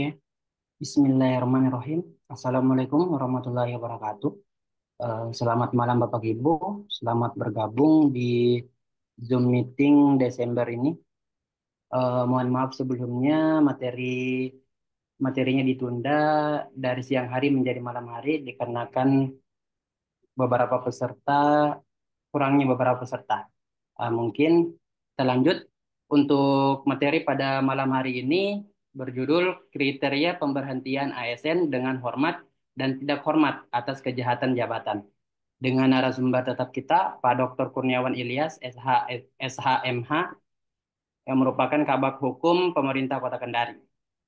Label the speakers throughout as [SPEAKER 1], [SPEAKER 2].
[SPEAKER 1] Oke. Bismillahirrahmanirrahim. Assalamualaikum warahmatullahi wabarakatuh. Eh, selamat malam Bapak Ibu. Selamat bergabung di Zoom meeting Desember ini. Eh, mohon maaf sebelumnya materi materinya ditunda dari siang hari menjadi malam hari dikarenakan beberapa peserta kurangnya beberapa peserta. Eh, mungkin kita lanjut untuk materi pada malam hari ini berjudul Kriteria Pemberhentian ASN dengan Hormat dan Tidak Hormat atas Kejahatan Jabatan. Dengan narasumber tetap kita, Pak Dr. Kurniawan Ilyas, SH, SHMH, yang merupakan Kabak Hukum Pemerintah Kota Kendari.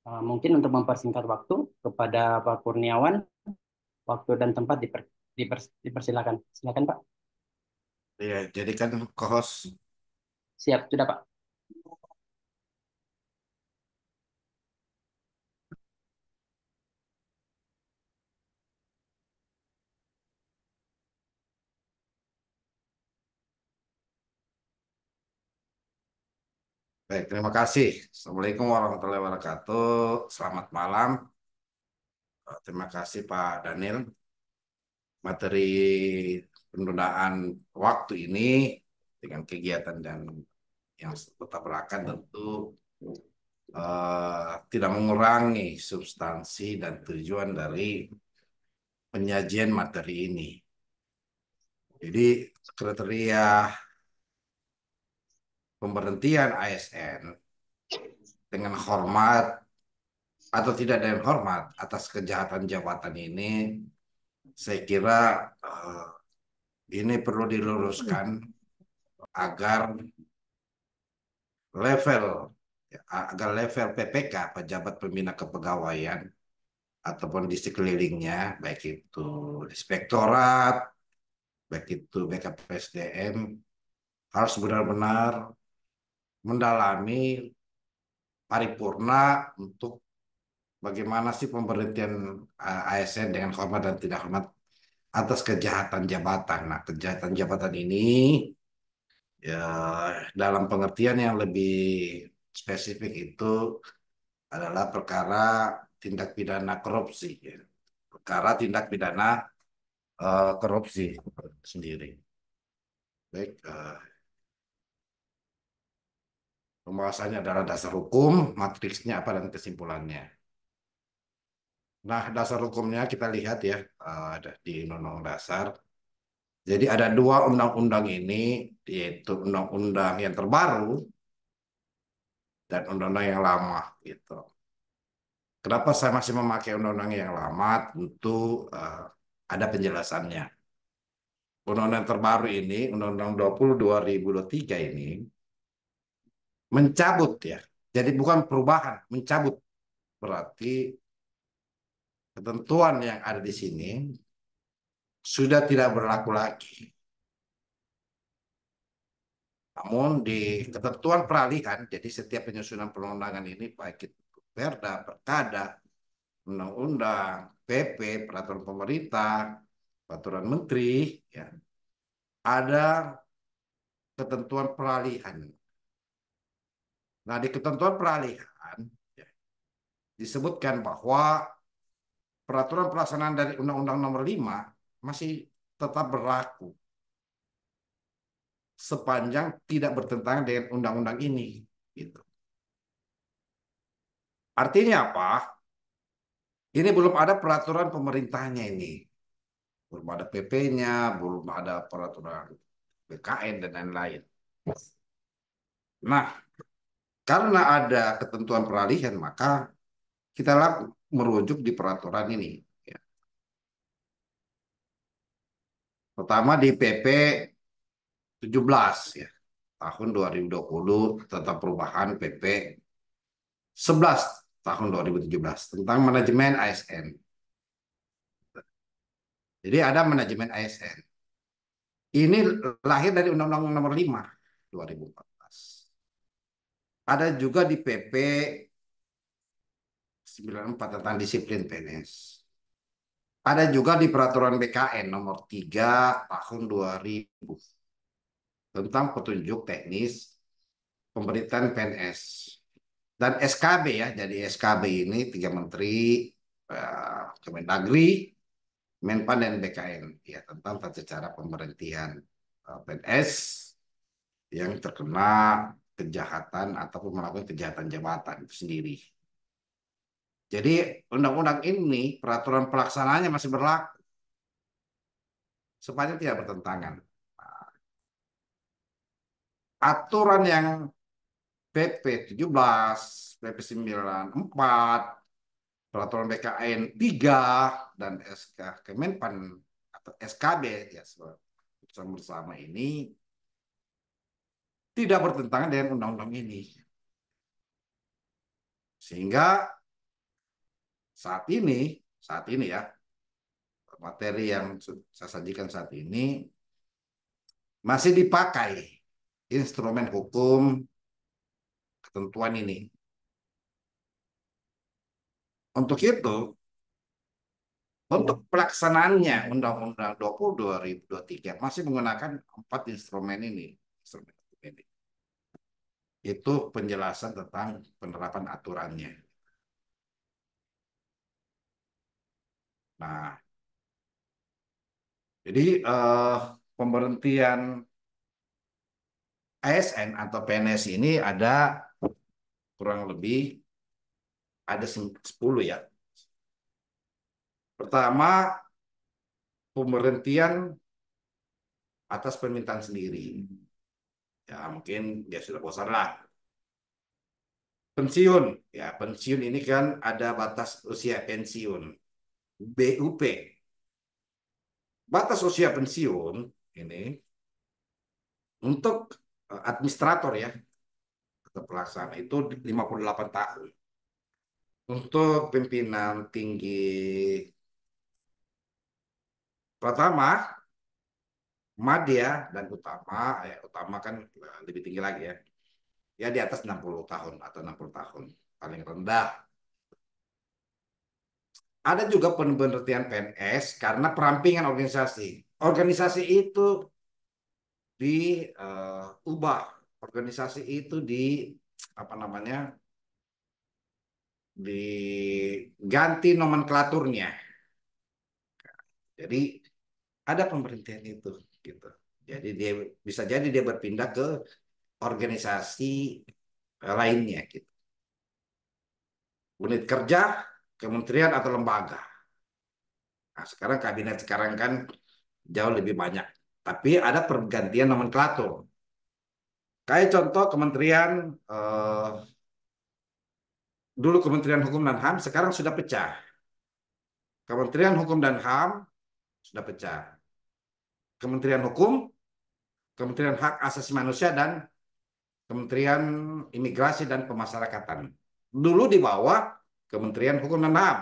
[SPEAKER 1] Uh, mungkin untuk mempersingkat waktu kepada Pak Kurniawan, waktu dan tempat diper, diper, dipersilakan. Silakan Pak.
[SPEAKER 2] Ya, jadikan kohos. Siap, sudah Pak. Baik, terima kasih. Assalamualaikum warahmatullahi wabarakatuh. Selamat malam. Eh, terima kasih Pak Daniel. Materi penundaan waktu ini dengan kegiatan dan yang tetap berakan tentu uh, tidak mengurangi substansi dan tujuan dari penyajian materi ini. Jadi kriteria pemberhentian ASN dengan hormat atau tidak dengan hormat atas kejahatan jabatan ini, saya kira uh, ini perlu diluruskan agar level ya, agar level PPK pejabat pembina kepegawaian ataupun di sekelilingnya baik itu inspektorat baik itu BKPSDM harus benar-benar mendalami paripurna untuk bagaimana sih pemberhentian eh, ASN dengan hormat dan tidak hormat atas kejahatan jabatan. Nah, kejahatan jabatan ini ya dalam pengertian yang lebih spesifik itu adalah perkara tindak pidana korupsi, ya. perkara tindak pidana uh, korupsi sendiri. Baik. Uh, Pembahasannya adalah dasar hukum, matriksnya apa, dan kesimpulannya. Nah, dasar hukumnya kita lihat ya ada di Undang-Undang Dasar. Jadi ada dua undang-undang ini, yaitu undang-undang yang terbaru dan undang-undang yang lama. gitu. Kenapa saya masih memakai undang-undang yang lama? Tentu uh, ada penjelasannya. Undang-undang terbaru ini, Undang-Undang 20 2003 ini mencabut ya. Jadi bukan perubahan, mencabut. Berarti ketentuan yang ada di sini sudah tidak berlaku lagi. Namun di ketentuan peralihan, jadi setiap penyusunan perundangan ini baik itu perda, perkada, undang-undang, PP, peraturan pemerintah, peraturan menteri, ya, ada ketentuan peralihan Nah, di ketentuan peralihan ya, disebutkan bahwa peraturan pelaksanaan dari Undang-Undang Nomor 5 masih tetap berlaku sepanjang tidak bertentangan dengan undang-undang ini gitu. Artinya apa? Ini belum ada peraturan pemerintahnya ini. Belum ada PP-nya, belum ada peraturan BKN dan lain-lain. Nah, karena ada ketentuan peralihan maka kita merujuk di peraturan ini. Ya. Pertama di PP 17 ya tahun 2020 tentang perubahan PP 11 tahun 2017 tentang manajemen ASN. Jadi ada manajemen ASN. Ini lahir dari Undang-Undang Nomor 5 2004 ada juga di PP 94 tentang disiplin PNS. Ada juga di peraturan BKN nomor 3 tahun 2000 tentang petunjuk teknis pemberitaan PNS. Dan SKB ya, jadi SKB ini tiga menteri eh, Kemendagri, Menpan dan BKN ya tentang tata cara pemberhentian eh, PNS yang terkena kejahatan ataupun melakukan kejahatan jabatan itu sendiri. Jadi undang-undang ini peraturan pelaksanaannya masih berlaku sepanjang tidak bertentangan. Nah, aturan yang PP 17, PP 94, peraturan BKN 3 dan SK Kemenpan atau SKB ya bersama-bersama ini tidak bertentangan dengan undang-undang ini. Sehingga saat ini, saat ini ya, materi yang saya sajikan saat ini masih dipakai instrumen hukum ketentuan ini. Untuk itu, untuk pelaksanaannya Undang-Undang 20 2023 masih menggunakan empat instrumen ini. Instrumen itu penjelasan tentang penerapan aturannya. Nah, jadi eh, pemberhentian ASN atau PNS ini ada kurang lebih ada 10 ya. Pertama, pemberhentian atas permintaan sendiri ya mungkin dia sudah bosan lah. Pensiun, ya pensiun ini kan ada batas usia pensiun, BUP. Batas usia pensiun ini untuk eh, administrator ya, atau pelaksana itu 58 tahun. Untuk pimpinan tinggi pertama madya dan utama ya utama kan eh, lebih tinggi lagi ya ya di atas 60 tahun atau 60 tahun paling rendah ada juga penelitian PNS karena perampingan organisasi organisasi itu diubah eh, uh, organisasi itu di apa namanya diganti nomenklaturnya jadi ada pemberhentian itu gitu. Jadi dia bisa jadi dia berpindah ke organisasi eh, lainnya gitu. Unit kerja, kementerian atau lembaga. Nah, sekarang kabinet sekarang kan jauh lebih banyak. Tapi ada pergantian nomenklatur. Kayak contoh kementerian eh, dulu Kementerian Hukum dan HAM sekarang sudah pecah. Kementerian Hukum dan HAM sudah pecah. Kementerian Hukum, Kementerian Hak Asasi Manusia, dan Kementerian Imigrasi dan Pemasarakatan. Dulu di bawah Kementerian Hukum dan HAM.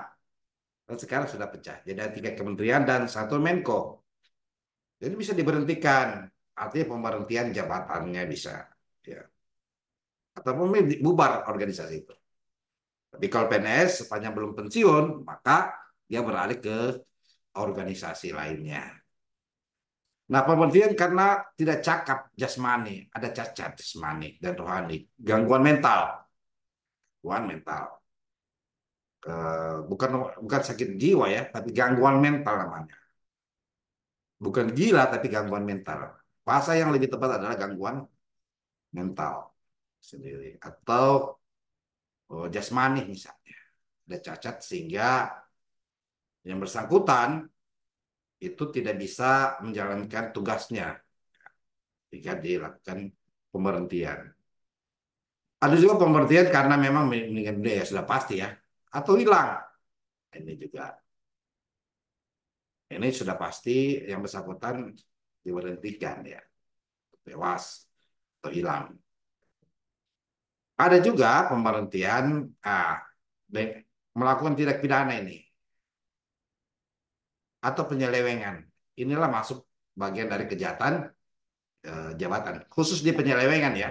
[SPEAKER 2] Dan sekarang sudah pecah. Jadi ada tiga kementerian dan satu Menko. Jadi bisa diberhentikan. Artinya pemberhentian jabatannya bisa. Ya. Ataupun bubar organisasi itu. Tapi kalau PNS sepanjang belum pensiun, maka dia beralih ke organisasi lainnya. Nah, pemberhentian karena tidak cakap jasmani, ada cacat jasmani dan rohani, gangguan mental, gangguan mental. bukan bukan sakit jiwa ya, tapi gangguan mental namanya. Bukan gila tapi gangguan mental. Bahasa yang lebih tepat adalah gangguan mental sendiri atau oh, jasmani misalnya. Ada cacat sehingga yang bersangkutan itu tidak bisa menjalankan tugasnya jika dilakukan pemberhentian. Ada juga pemberhentian karena memang meninggal dunia ya sudah pasti ya atau hilang. Ini juga ini sudah pasti yang bersangkutan diberhentikan ya tewas atau hilang. Ada juga pemberhentian ah, melakukan tindak pidana ini atau penyelewengan. Inilah masuk bagian dari kejahatan eh, jabatan, khusus di penyelewengan ya.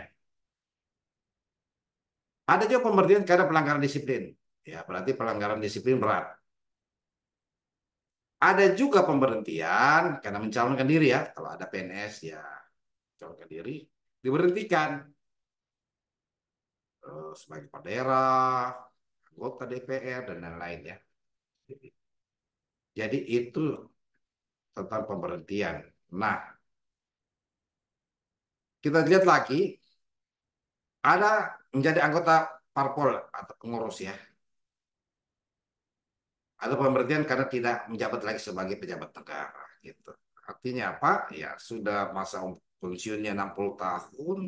[SPEAKER 2] Ada juga pemberhentian karena pelanggaran disiplin. Ya, berarti pelanggaran disiplin berat. Ada juga pemberhentian karena mencalonkan diri ya. Kalau ada PNS ya mencalonkan diri, diberhentikan. Sebagai daerah anggota DPR, dan lain-lain ya. Jadi itu tentang pemberhentian. Nah, kita lihat lagi, ada menjadi anggota parpol atau pengurus ya. Ada pemberhentian karena tidak menjabat lagi sebagai pejabat negara gitu. Artinya apa? Ya sudah masa pensiunnya 60 tahun,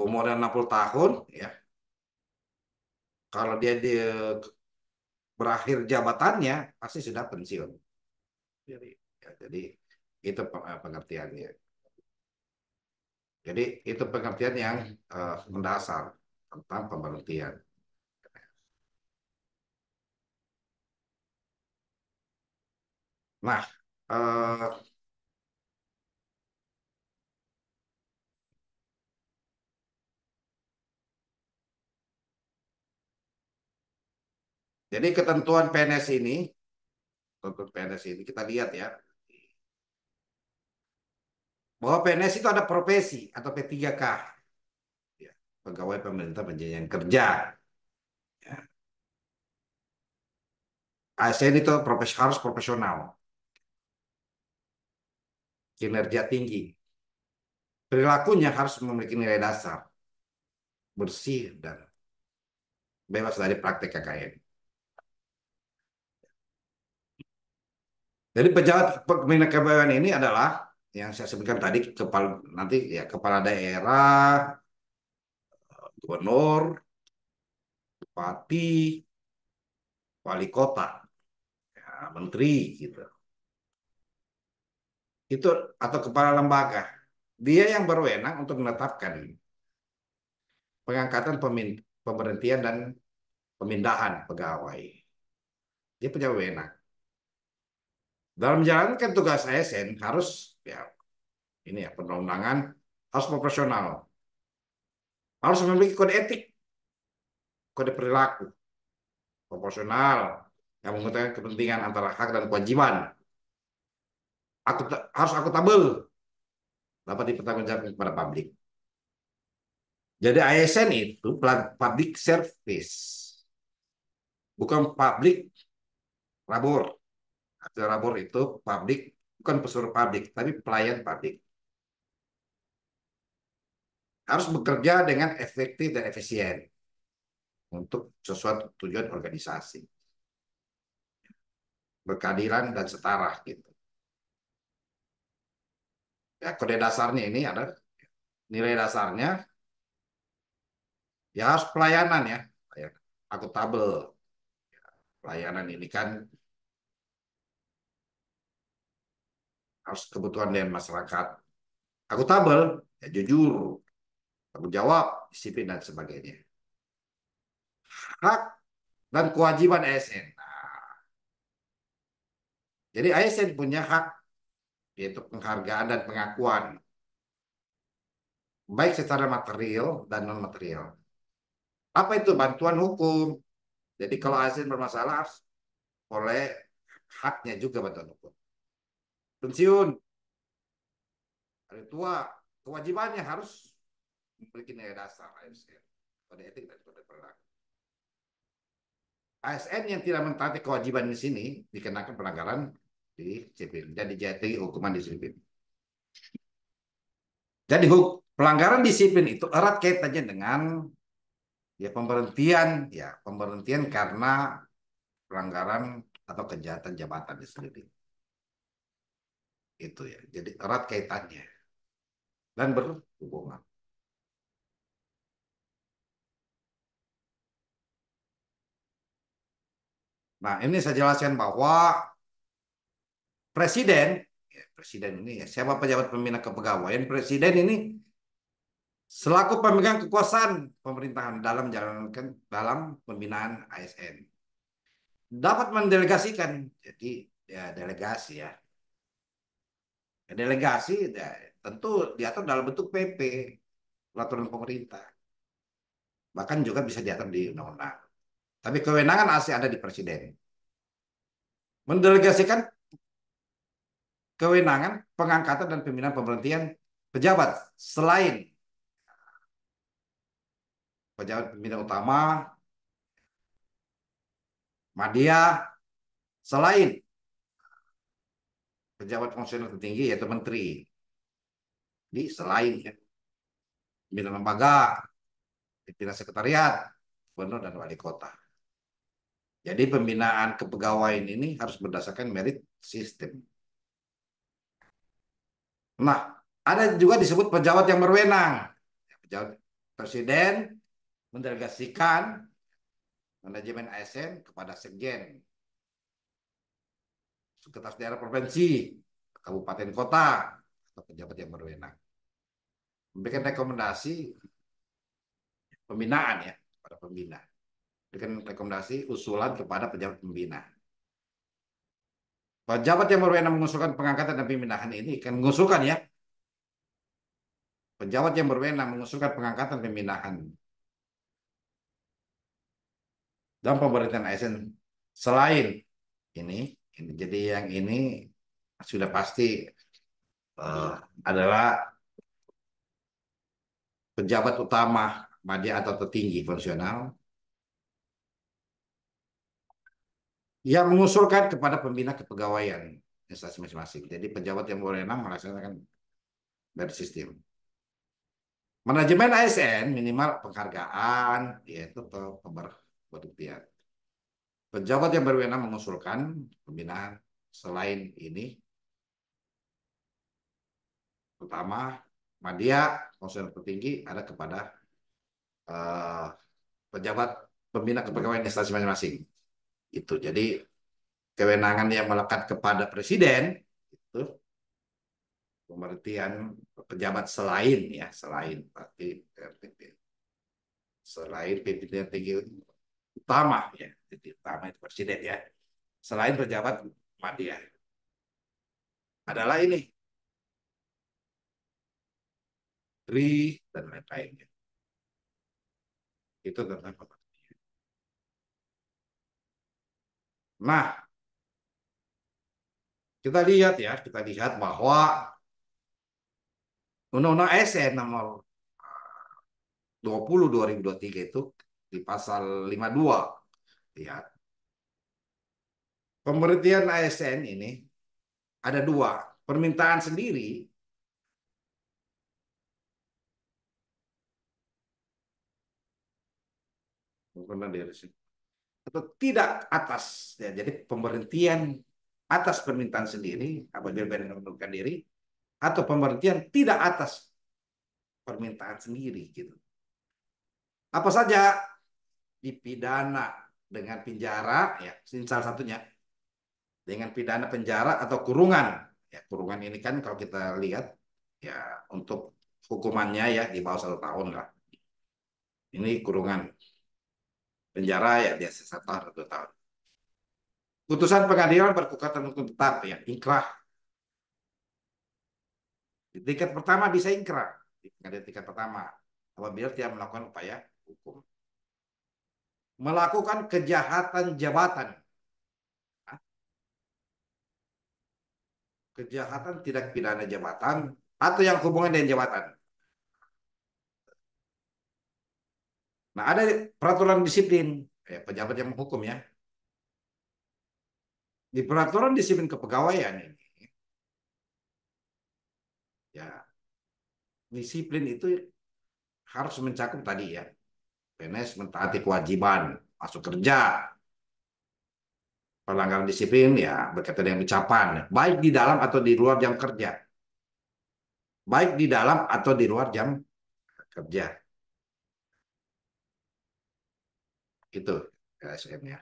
[SPEAKER 2] umurnya 60 tahun ya. Kalau dia di berakhir jabatannya pasti sudah pensiun. Jadi, ya, jadi itu eh, pengertiannya. Jadi itu pengertian yang uh, mendasar tentang pemberhentian. Nah, uh, Jadi ketentuan PNS ini, ketentuan PNS ini kita lihat ya, bahwa PNS itu ada profesi atau P3K, ya, pegawai pemerintah penjaringan kerja. Ya. ASN itu profes harus profesional, kinerja tinggi, perilakunya harus memiliki nilai dasar, bersih dan bebas dari praktek KKN. Jadi pejabat pembina KPWN ini adalah yang saya sebutkan tadi kepala nanti ya kepala daerah, gubernur, bupati, wali kota, ya, menteri gitu. Itu atau kepala lembaga. Dia yang berwenang untuk menetapkan pengangkatan pemberhentian dan pemindahan pegawai. Dia punya wewenang. Dalam menjalankan kan tugas ASN harus ya ini ya perundang harus proporsional, harus memiliki kode etik, kode perilaku, proporsional yang mengutamakan kepentingan antara hak dan kewajiban. Aku harus akuntabel, dapat dipertanggungjawabkan kepada publik. Jadi ASN itu public service, bukan public labor. Rabor itu publik, bukan pesuruh publik, tapi pelayan publik. Harus bekerja dengan efektif dan efisien untuk sesuatu tujuan organisasi. Berkeadilan dan setara gitu. Ya, kode dasarnya ini ada nilai dasarnya ya harus pelayanan ya, akuntabel. Pelayanan ini kan harus kebutuhan dengan masyarakat akuntabel ya jujur aku jawab disiplin dan sebagainya hak dan kewajiban ASN nah. jadi ASN punya hak yaitu penghargaan dan pengakuan baik secara material dan non material apa itu bantuan hukum jadi kalau ASN bermasalah oleh haknya juga bantuan hukum pensiun hari tua kewajibannya harus memiliki nilai dasar ASN kode etik dan kode perilaku ASN yang tidak mentaati kewajiban di sini dikenakan pelanggaran di sipil dan dijatuhi hukuman disiplin. Jadi pelanggaran disiplin itu erat kaitannya dengan ya pemberhentian ya pemberhentian karena pelanggaran atau kejahatan jabatan itu sendiri itu ya. Jadi erat kaitannya dan berhubungan. Nah, ini saya jelaskan bahwa presiden, ya presiden ini ya, siapa pejabat pembina kepegawaian, presiden ini selaku pemegang kekuasaan pemerintahan dalam menjalankan dalam pembinaan ASN dapat mendelegasikan jadi ya delegasi ya delegasi ya, tentu diatur dalam bentuk PP, peraturan pemerintah. Bahkan juga bisa diatur di undang-undang. Tapi kewenangan masih ada di presiden. Mendelegasikan kewenangan pengangkatan dan pimpinan pemberhentian pejabat selain pejabat pembina utama, media, selain pejabat fungsional tertinggi yaitu menteri. Di selain ya, pimpinan lembaga, pimpinan sekretariat, gubernur dan wali kota. Jadi pembinaan kepegawaian ini harus berdasarkan merit sistem. Nah, ada juga disebut pejabat yang berwenang. Pejabat presiden mendelegasikan manajemen ASN kepada sekjen sekretaris daerah provinsi, kabupaten kota, atau pejabat yang berwenang. Memberikan rekomendasi pembinaan ya pada pembina. Memberikan rekomendasi usulan kepada pejabat pembina. Pejabat yang berwenang mengusulkan pengangkatan dan pemindahan ini kan mengusulkan ya. Pejabat yang berwenang mengusulkan pengangkatan pemindahan dan pemerintahan ASN selain ini jadi yang ini sudah pasti uh, adalah pejabat utama madya atau tertinggi fungsional yang mengusulkan kepada pembina kepegawaian instansi masing-masing. Jadi pejabat yang berwenang melaksanakan dari sistem. Manajemen ASN minimal penghargaan yaitu pemberkutian. Pejabat yang berwenang mengusulkan pembinaan selain ini. Pertama, media konsen tertinggi ada kepada uh, pejabat pembina kepegawaian instansi masing-masing. Itu jadi kewenangan yang melekat kepada presiden itu pemberhentian pejabat selain ya selain berarti selain pimpinan tinggi utama ya titik utama itu presiden ya. Selain pejabat ya. Adalah ini. Tri dan lain-lainnya. Itu tentang Muhammadiyah. Nah, kita lihat ya, kita lihat bahwa Undang-Undang ASN nomor 20 ah, 2023 itu di pasal 52 lihat. Pemberhentian ASN ini ada dua. Permintaan sendiri atau tidak atas ya, jadi pemberhentian atas permintaan sendiri apabila badan mengundurkan diri atau pemberhentian tidak atas permintaan sendiri gitu apa saja dipidana dengan penjara ya salah satunya dengan pidana penjara atau kurungan ya kurungan ini kan kalau kita lihat ya untuk hukumannya ya di bawah satu tahun lah ini kurungan penjara ya biasa satu tahun putusan pengadilan berkekuatan hukum tetap ya inkrah di tingkat pertama bisa inkrah di tingkat pertama apabila dia melakukan upaya hukum melakukan kejahatan jabatan. Kejahatan tidak pidana jabatan atau yang hubungan dengan jabatan. Nah, ada peraturan disiplin eh, pejabat yang menghukum ya. Di peraturan disiplin kepegawaian ini, ya disiplin itu harus mencakup tadi ya PNS mentaati kewajiban masuk kerja pelanggaran disiplin ya berkaitan dengan ucapan baik di dalam atau di luar jam kerja baik di dalam atau di luar jam kerja itu lsm ya.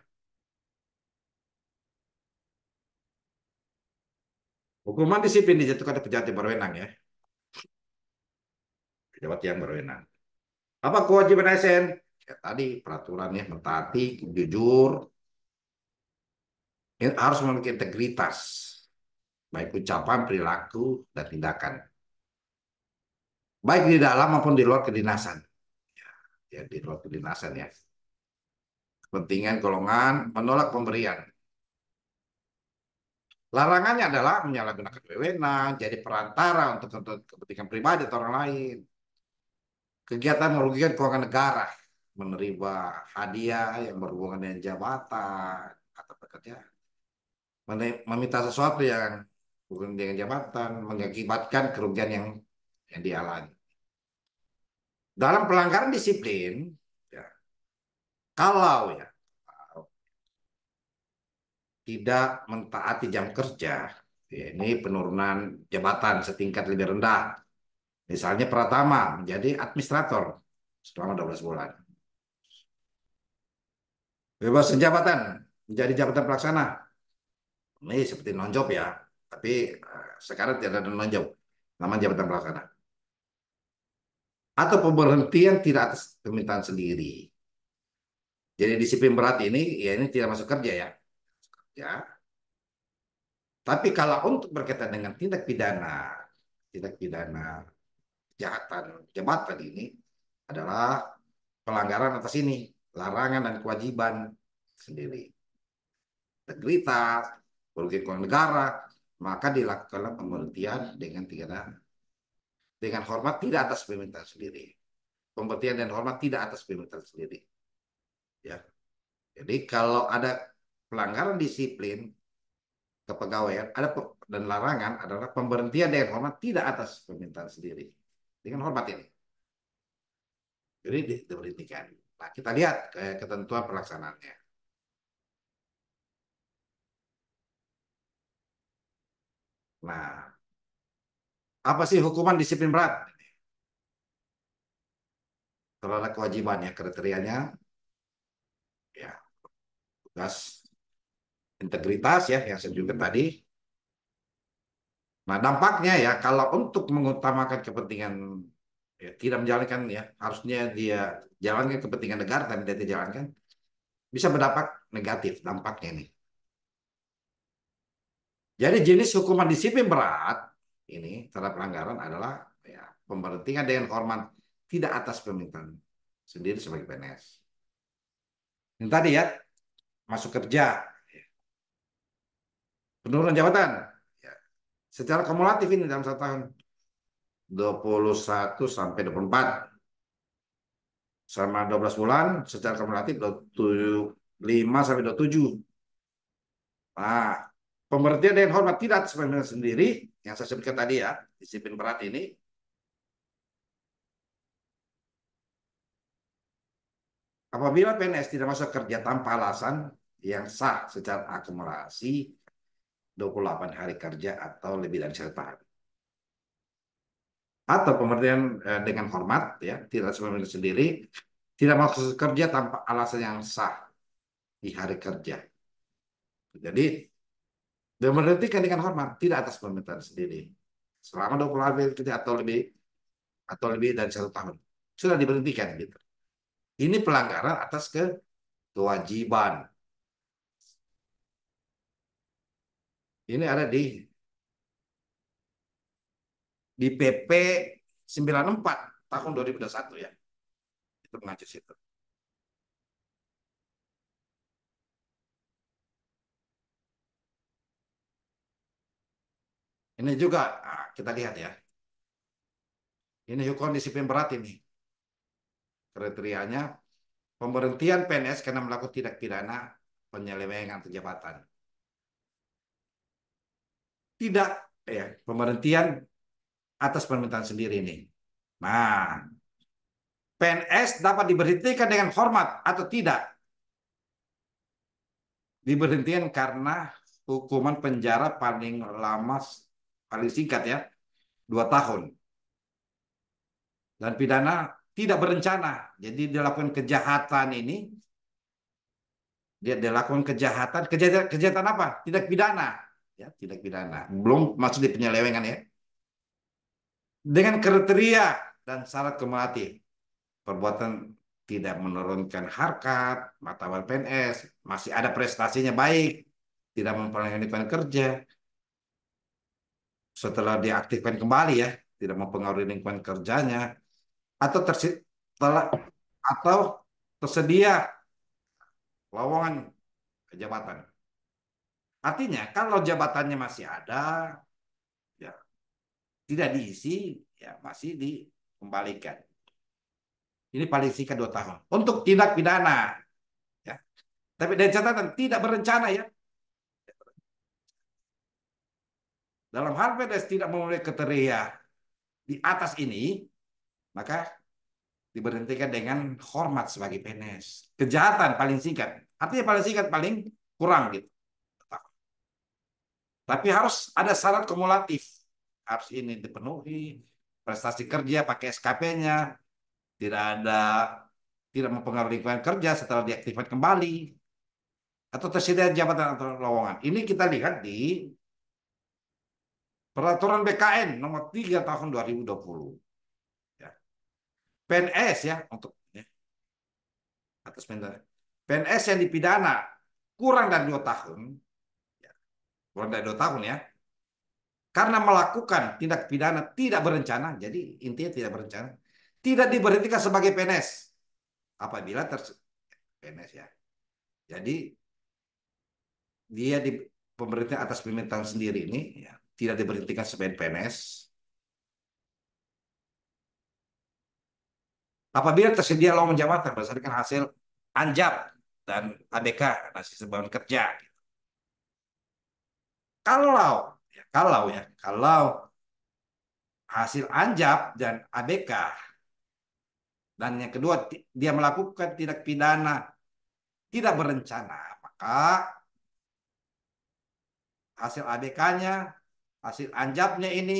[SPEAKER 2] hukuman disiplin dijatuhkan oleh pejabat yang berwenang ya pejabat yang berwenang apa kewajiban ASN ya tadi peraturannya mentaati, jujur, ini harus memiliki integritas, baik ucapan, perilaku, dan tindakan. Baik di dalam maupun di luar kedinasan. Ya, ya di luar kedinasan ya. Kepentingan golongan menolak pemberian. Larangannya adalah menyalahgunakan wewenang, jadi perantara untuk, kepentingan pribadi atau orang lain. Kegiatan merugikan keuangan negara menerima hadiah yang berhubungan dengan jabatan atau pekerjaan, meminta sesuatu yang berhubungan dengan jabatan, mengakibatkan kerugian yang yang dialami. Dalam pelanggaran disiplin, ya, kalau ya tidak mentaati jam kerja, ya, ini penurunan jabatan setingkat lebih rendah. Misalnya pertama menjadi administrator selama 12 bulan. Bebas jabatan, menjadi jabatan pelaksana. Ini seperti nonjob ya, tapi eh, sekarang tidak ada nonjob. Nama jabatan pelaksana. Atau pemberhentian tidak atas permintaan sendiri. Jadi disiplin berat ini, ya ini tidak masuk kerja ya. ya. Tapi kalau untuk berkaitan dengan tindak pidana, tindak pidana kejahatan jabatan ini adalah pelanggaran atas ini larangan dan kewajiban sendiri. Integritas, kerugian negara, maka dilakukanlah pemberhentian dengan tiga dengan hormat tidak atas permintaan sendiri. Pemberhentian dan hormat tidak atas permintaan sendiri. Ya. Jadi kalau ada pelanggaran disiplin kepegawaian ada dan larangan adalah pemberhentian dan hormat tidak atas permintaan sendiri. Dengan hormat ini. Jadi diberhentikan. Nah, kita lihat eh, ketentuan pelaksanaannya. Nah, apa sih hukuman disiplin berat? Terhadap kewajibannya, kriterianya, ya, tugas integritas ya, yang saya juga tadi. Nah, dampaknya ya, kalau untuk mengutamakan kepentingan ya, tidak menjalankan ya harusnya dia jalankan kepentingan negara tapi dia tidak jalankan bisa berdampak negatif dampaknya ini. Jadi jenis hukuman disiplin berat ini terhadap pelanggaran adalah ya, pemberhentian dengan hormat tidak atas permintaan sendiri sebagai PNS. Yang tadi ya masuk kerja, ya. penurunan jabatan, ya, secara kumulatif ini dalam satu tahun 21 sampai 24 sama 12 bulan secara kumulatif 25 sampai 27. Nah, pemberhentian dengan hormat tidak sebenarnya sendiri yang saya sebutkan tadi ya, disiplin berat ini Apabila PNS tidak masuk kerja tanpa alasan yang sah secara akumulasi 28 hari kerja atau lebih dari satu tahun atau pemberdayaan eh, dengan hormat ya tidak sesuai sendiri tidak mau kerja tanpa alasan yang sah di hari kerja jadi dan dengan hormat tidak atas permintaan sendiri selama dua 20 hari kerja atau lebih atau lebih dari satu tahun sudah diberhentikan gitu ini pelanggaran atas ke kewajiban ini ada di di PP 94 tahun 2021 ya. Itu mengacu situ. Ini juga ah, kita lihat ya. Ini hukum disiplin berat ini. Kriterianya pemberhentian PNS karena melakukan tindak pidana penyelewengan jabatan. Tidak ya, pemberhentian atas permintaan sendiri nih. Nah, PNS dapat diberhentikan dengan hormat atau tidak. Diberhentikan karena hukuman penjara paling lama paling singkat ya, dua tahun. Dan pidana tidak berencana. Jadi dilakukan kejahatan ini dia dilakukan kejahatan, kejahatan kejahatan apa? Tidak pidana, ya, tidak pidana. Belum masuk di penyelewengan ya dengan kriteria dan syarat kumulatif. Perbuatan tidak menurunkan harkat, martabat PNS, masih ada prestasinya baik, tidak mempengaruhi kerja. Setelah diaktifkan kembali ya, tidak mempengaruhi lingkungan kerjanya, atau telah atau tersedia lowongan jabatan. Artinya kalau jabatannya masih ada, tidak diisi ya masih dikembalikan. Ini paling singkat dua tahun untuk tindak pidana. Ya. Tapi dari catatan tidak berencana ya. Dalam hal PNS tidak memenuhi kriteria di atas ini, maka diberhentikan dengan hormat sebagai PNS. Kejahatan paling singkat, artinya paling singkat paling kurang gitu. Tapi harus ada syarat kumulatif harus ini dipenuhi, prestasi kerja pakai SKP-nya, tidak ada tidak mempengaruhi lingkungan kerja setelah diaktifkan kembali atau tersedia jabatan atau lowongan. Ini kita lihat di Peraturan BKN nomor 3 tahun 2020. Ya. PNS ya untuk ya. atas mentor. PNS yang dipidana kurang dari dua tahun, ya, kurang dari dua tahun ya, karena melakukan tindak pidana tidak berencana, jadi intinya tidak berencana, tidak diberhentikan sebagai PNS. Apabila ter PNS ya. Jadi dia di pemerintah atas permintaan sendiri ini ya, tidak diberhentikan sebagai PNS. Apabila tersedia lowongan jabatan berdasarkan hasil anjab dan ABK, nasi sebuah kerja. Kalau ya, kalau ya kalau hasil anjap dan ABK dan yang kedua dia melakukan tindak pidana tidak berencana maka hasil ABK-nya hasil anjapnya ini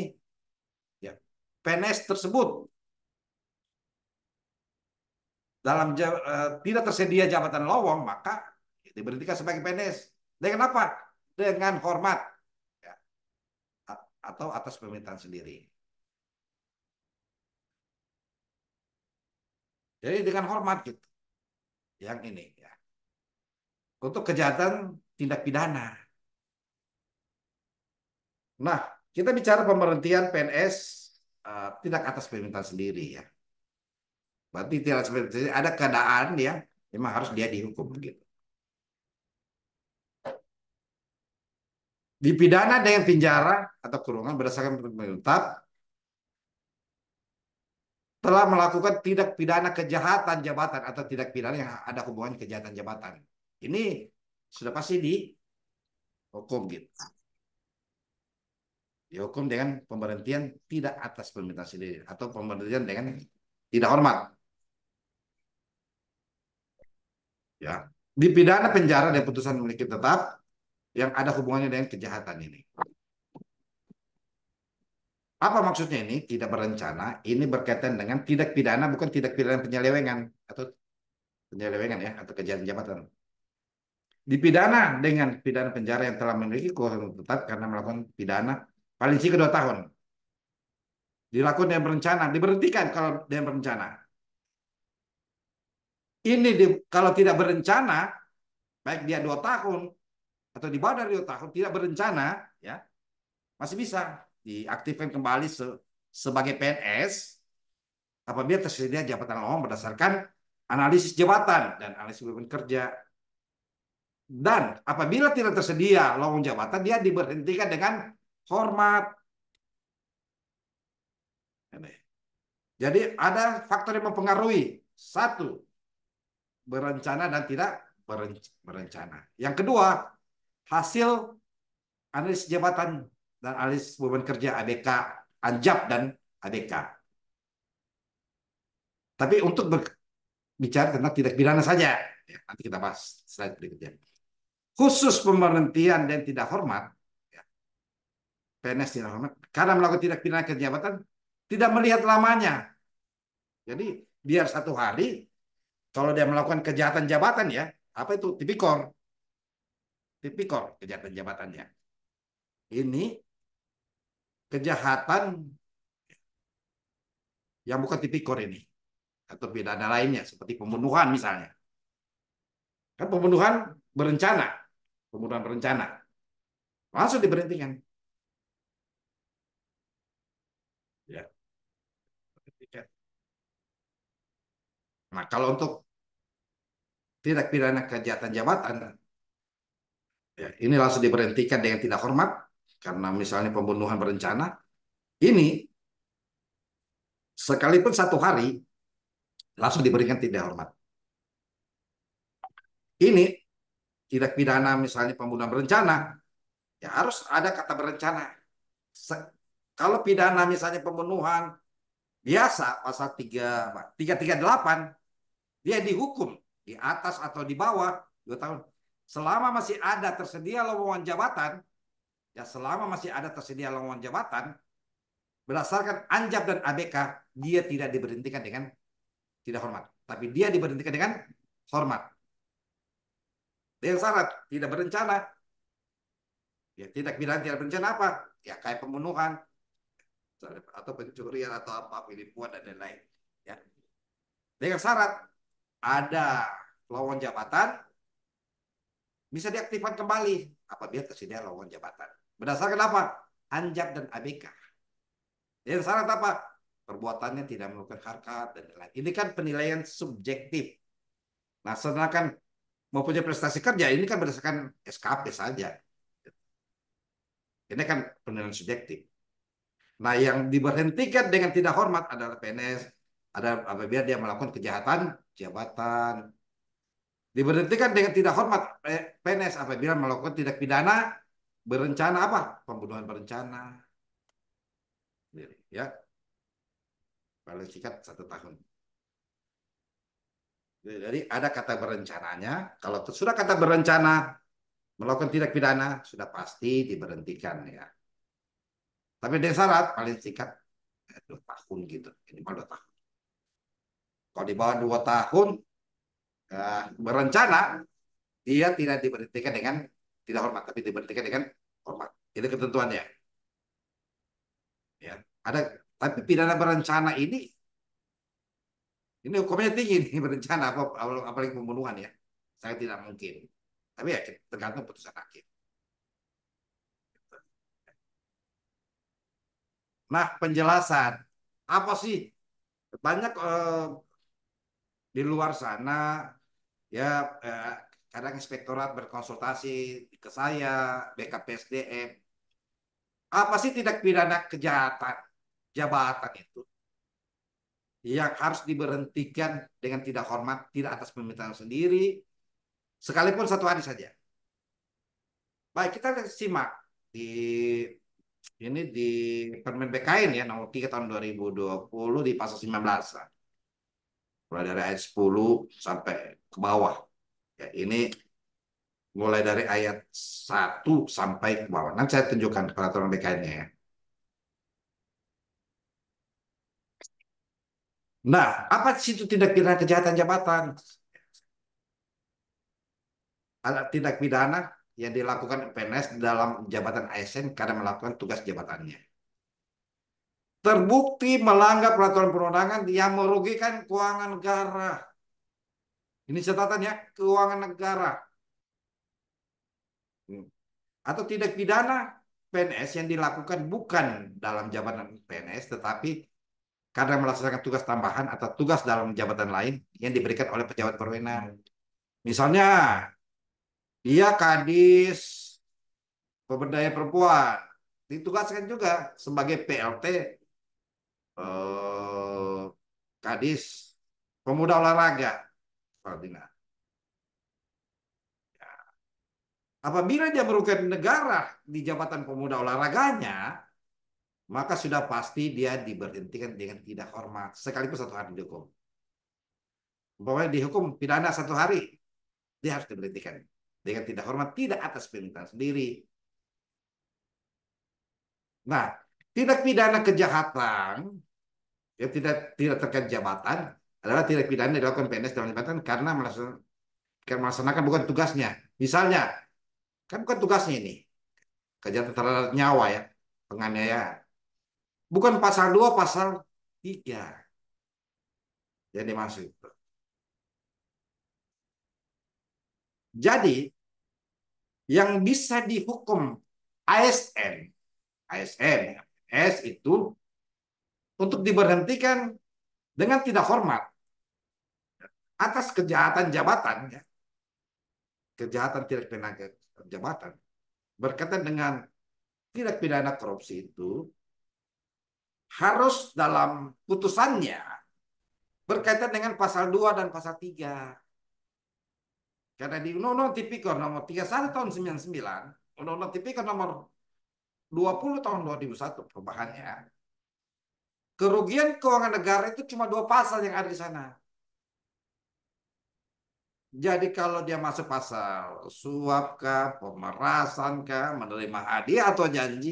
[SPEAKER 2] ya PNS tersebut dalam uh, tidak tersedia jabatan lowong maka ya, diberhentikan sebagai PNS. Dengan apa? Dengan hormat atau atas permintaan sendiri. Jadi dengan hormat gitu. Yang ini ya. Untuk kejahatan tindak pidana. Nah, kita bicara pemberhentian PNS uh, eh, tidak atas permintaan sendiri ya. Berarti tidak ada keadaan ya memang harus dia dihukum begitu. dipidana dengan penjara atau kurungan berdasarkan tetap telah melakukan tidak pidana kejahatan jabatan atau tidak pidana yang ada hubungan kejahatan jabatan. Ini sudah pasti di hukum gitu. Dihukum dengan pemberhentian tidak atas permintaan sendiri atau pemberhentian dengan tidak hormat. Ya, dipidana penjara dan putusan memiliki tetap yang ada hubungannya dengan kejahatan ini. Apa maksudnya ini? Tidak berencana. Ini berkaitan dengan tidak pidana, bukan tidak pidana penyelewengan atau penyelewengan ya atau kejahatan jabatan. Dipidana dengan pidana penjara yang telah memiliki kuasa tetap karena melakukan pidana paling sih kedua tahun. Dilakukan dengan berencana, diberhentikan kalau dengan berencana. Ini di, kalau tidak berencana, baik dia dua tahun atau di bawah dari tahun tidak berencana ya masih bisa diaktifkan kembali se sebagai PNS apabila tersedia jabatan lowongan berdasarkan analisis jabatan dan analisis beban kerja dan apabila tidak tersedia lowongan jabatan dia diberhentikan dengan hormat jadi ada faktor yang mempengaruhi satu berencana dan tidak berencana yang kedua hasil analis jabatan dan analis beban kerja ABK Anjap dan ABK. Tapi untuk bicara tentang tindak pidana saja, ya, nanti kita bahas slide berikutnya. Khusus pemberhentian dan tidak hormat, ya, PNS tidak hormat, karena melakukan tindak pidana jabatan, tidak melihat lamanya. Jadi biar satu hari, kalau dia melakukan kejahatan jabatan ya, apa itu tipikor, tipikor kejahatan jabatannya. Ini kejahatan yang bukan tipikor ini atau pidana lainnya seperti pembunuhan misalnya. Kan pembunuhan berencana, pembunuhan berencana langsung diberhentikan. Ya. Nah, kalau untuk tindak pidana kejahatan jabatan ya, ini langsung diberhentikan dengan tidak hormat karena misalnya pembunuhan berencana ini sekalipun satu hari langsung diberikan tidak hormat ini tidak pidana misalnya pembunuhan berencana ya harus ada kata berencana Se kalau pidana misalnya pembunuhan biasa pasal 3 338 dia dihukum di atas atau di bawah dua tahun selama masih ada tersedia lowongan jabatan, ya selama masih ada tersedia lowongan jabatan, berdasarkan anjab dan ABK, dia tidak diberhentikan dengan tidak hormat. Tapi dia diberhentikan dengan hormat. Dengan syarat, tidak berencana. Ya, tidak bilang tidak berencana apa? Ya kayak pembunuhan, atau pencurian, atau apa, penipuan, dan lain-lain. Ya. Dengan syarat, ada lowongan jabatan, bisa diaktifkan kembali apabila tersedia lowongan jabatan. Berdasarkan apa? Anjak dan ABK. Dan syarat apa? Perbuatannya tidak melakukan harkat dan lain-lain. Ini kan penilaian subjektif. Nah, sedangkan punya prestasi kerja ini kan berdasarkan SKP saja. Ini kan penilaian subjektif. Nah, yang diberhentikan dengan tidak hormat adalah PNS, ada apabila dia melakukan kejahatan jabatan, Diberhentikan dengan tidak hormat PNS apabila melakukan tidak pidana berencana apa? Pembunuhan berencana. Ya. Paling singkat satu tahun. Jadi ada kata berencananya. Kalau sudah kata berencana melakukan tidak pidana sudah pasti diberhentikan ya. Tapi dengan syarat paling singkat eh, dua tahun gitu. Ini dua tahun. Kalau di bawah dua tahun Eh, berencana dia tidak diberhentikan dengan tidak hormat tapi diberhentikan dengan hormat itu ketentuannya ya ada tapi pidana berencana ini ini hukumnya tinggi nih berencana apa apalagi pembunuhan ya saya tidak mungkin tapi ya tergantung putusan hakim nah penjelasan apa sih banyak eh, di luar sana ya eh, kadang inspektorat berkonsultasi ke saya BKPSDM apa sih tindak pidana kejahatan jabatan itu yang harus diberhentikan dengan tidak hormat tidak atas permintaan sendiri sekalipun satu hari saja baik kita simak di ini di Permen BKN ya nomor 3 tahun 2020 di pasal 19 mulai dari ayat 10 sampai ke bawah. Ya, ini mulai dari ayat 1 sampai ke bawah. Nanti saya tunjukkan peraturan BKN-nya ya. Nah, apa situ tindak pidana kejahatan jabatan? Ada tindak pidana yang dilakukan PNS dalam jabatan ASN karena melakukan tugas jabatannya terbukti melanggar peraturan perundangan yang merugikan keuangan negara. Ini catatan ya, keuangan negara. Hmm. Atau tidak pidana PNS yang dilakukan bukan dalam jabatan PNS tetapi karena melaksanakan tugas tambahan atau tugas dalam jabatan lain yang diberikan oleh pejabat berwenang. Misalnya dia kadis pemberdayaan perempuan ditugaskan juga sebagai PLT eh, Kadis Pemuda Olahraga pertina. Ya. Apabila dia merugikan negara di jabatan pemuda olahraganya, maka sudah pasti dia diberhentikan dengan tidak hormat sekalipun satu hari dihukum. Bahwa dihukum pidana satu hari, dia harus diberhentikan dengan tidak hormat, tidak atas permintaan sendiri. Nah, tindak pidana kejahatan ya tidak tidak terkait jabatan adalah tidak pidana dilakukan PNS dalam jabatan karena melaksanakan bukan tugasnya. Misalnya, kan bukan tugasnya ini. Kejahatan terhadap nyawa ya, penganiaya, Bukan pasal 2, pasal 3. Yang dimaksud. Jadi, yang bisa dihukum ASN, ASN, S itu untuk diberhentikan dengan tidak hormat atas kejahatan jabatan ya. kejahatan tidak pidana jabatan berkaitan dengan tidak pidana korupsi itu harus dalam putusannya berkaitan dengan pasal 2 dan pasal 3. Karena di Undang-Undang Tipikor nomor 31 tahun 99, Undang-Undang Tipikor nomor 20 tahun 2001 perubahannya, Kerugian keuangan negara itu cuma dua pasal yang ada di sana. Jadi kalau dia masuk pasal suap pemerasanka, menerima hadiah atau janji,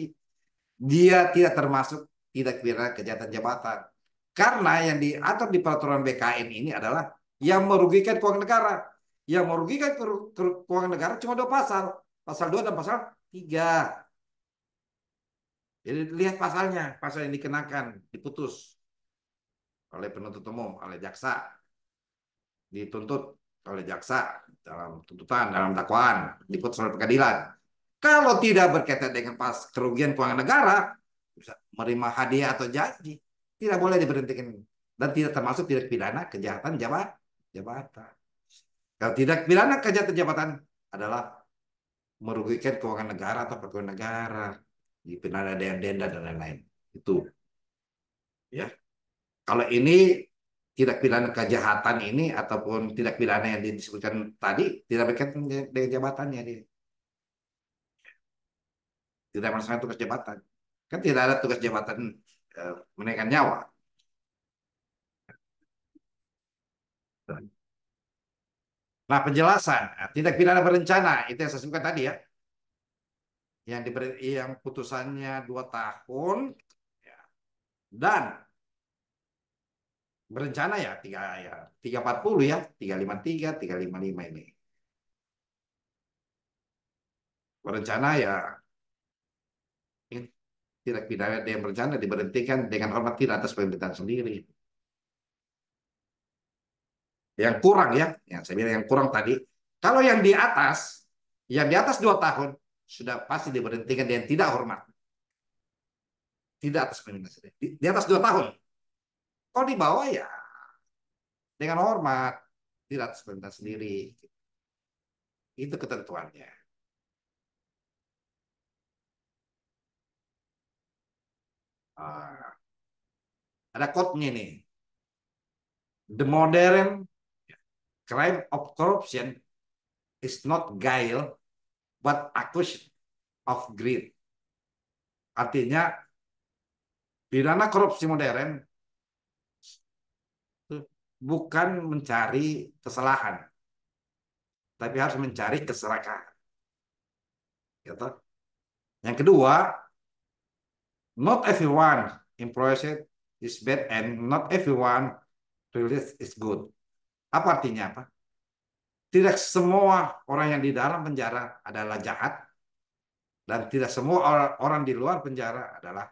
[SPEAKER 2] dia tidak termasuk tidak kira kejahatan jabatan. Karena yang diatur di peraturan BKN ini adalah yang merugikan keuangan negara. Yang merugikan keuangan negara cuma dua pasal. Pasal dua dan pasal tiga. Jadi lihat pasalnya, pasal yang dikenakan, diputus oleh penuntut umum, oleh jaksa, dituntut oleh jaksa dalam tuntutan, dalam dakwaan, diputus oleh pengadilan. Kalau tidak berkaitan dengan pas kerugian keuangan negara, bisa menerima hadiah atau janji, tidak boleh diberhentikan dan tidak termasuk tidak pidana kejahatan jabat jabatan. Kalau tidak pidana kejahatan jabatan adalah merugikan keuangan negara atau perguruan negara di penanda yang denda dan lain-lain. Itu. Ya. Kalau ini tidak pidana kejahatan ini ataupun tidak pidana yang disebutkan tadi tidak berkaitan dengan jabatannya dia. Tidak melaksanakan tugas jabatan. Kan tidak ada tugas jabatan e, menaikkan nyawa. Nah penjelasan, tindak pidana berencana, itu yang saya sebutkan tadi ya yang diberi yang putusannya dua tahun ya. dan berencana ya tiga ya tiga empat puluh ya tiga lima tiga tiga lima lima ini berencana ya tidak pidana yang berencana diberhentikan dengan hormat tidak atas pemerintahan sendiri. Yang kurang ya, yang saya bilang yang kurang tadi. Kalau yang di atas, yang di atas dua tahun, sudah pasti diberhentikan dan tidak hormat. Tidak atas pimpinan sendiri Di, di atas dua tahun. Kalau di bawah ya dengan hormat, tidak atas pemimpinan sendiri. Itu ketentuannya. Uh, ada kodenya nih. The modern crime of corruption is not guile but accused of greed. Artinya pidana korupsi modern bukan mencari kesalahan, tapi harus mencari keserakahan. Gitu. Yang kedua, not everyone it is bad and not everyone release is good. Apa artinya apa? Tidak semua orang yang di dalam penjara adalah jahat dan tidak semua orang, di luar penjara adalah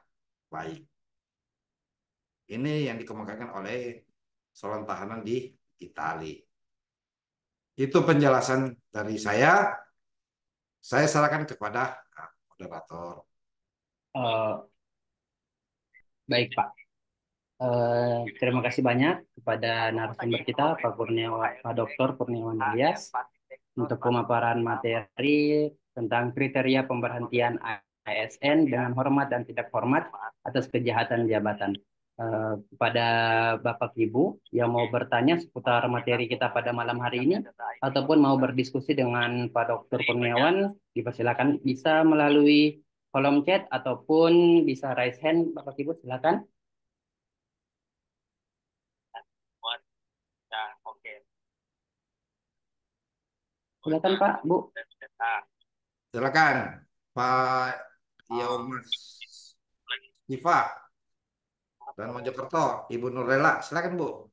[SPEAKER 2] baik. Ini yang dikemukakan oleh seorang tahanan di Italia. Itu penjelasan dari saya. Saya serahkan kepada ah,
[SPEAKER 1] moderator. Uh, baik Pak. Uh, terima kasih banyak kepada narasumber kita Pak Kurniawan, Pak Dr. Kurniawan Alias untuk pemaparan materi tentang kriteria pemberhentian ASN dengan hormat dan tidak hormat atas kejahatan jabatan. Uh, kepada Bapak Ibu yang mau bertanya seputar materi kita pada malam hari ini ataupun mau berdiskusi dengan Pak Dr. Kurniawan, dipersilakan bisa melalui kolom chat ataupun bisa raise hand Bapak Ibu silakan.
[SPEAKER 2] Silakan Pak, Bu. Silakan Pak Yomas Siva dan Mojokerto, Ibu Nurlela. Silakan Bu.